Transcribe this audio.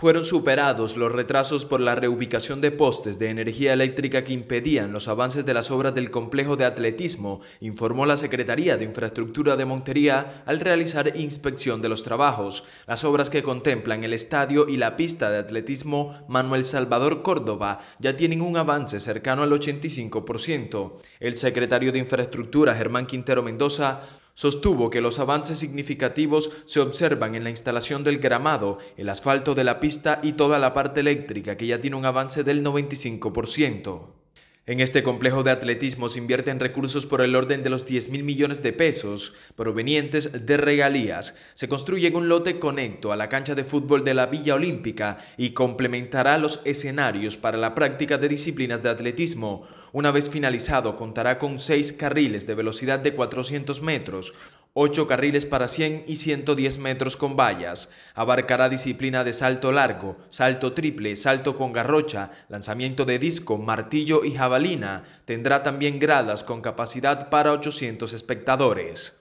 Fueron superados los retrasos por la reubicación de postes de energía eléctrica que impedían los avances de las obras del complejo de atletismo, informó la Secretaría de Infraestructura de Montería al realizar inspección de los trabajos. Las obras que contemplan el estadio y la pista de atletismo Manuel Salvador Córdoba ya tienen un avance cercano al 85%. El secretario de Infraestructura, Germán Quintero Mendoza, Sostuvo que los avances significativos se observan en la instalación del gramado, el asfalto de la pista y toda la parte eléctrica que ya tiene un avance del 95%. En este complejo de atletismo se invierten recursos por el orden de los 10 mil millones de pesos provenientes de regalías. Se construye en un lote conecto a la cancha de fútbol de la Villa Olímpica y complementará los escenarios para la práctica de disciplinas de atletismo. Una vez finalizado, contará con seis carriles de velocidad de 400 metros, 8 carriles para 100 y 110 metros con vallas. Abarcará disciplina de salto largo, salto triple, salto con garrocha, lanzamiento de disco, martillo y jabalina. Tendrá también gradas con capacidad para 800 espectadores.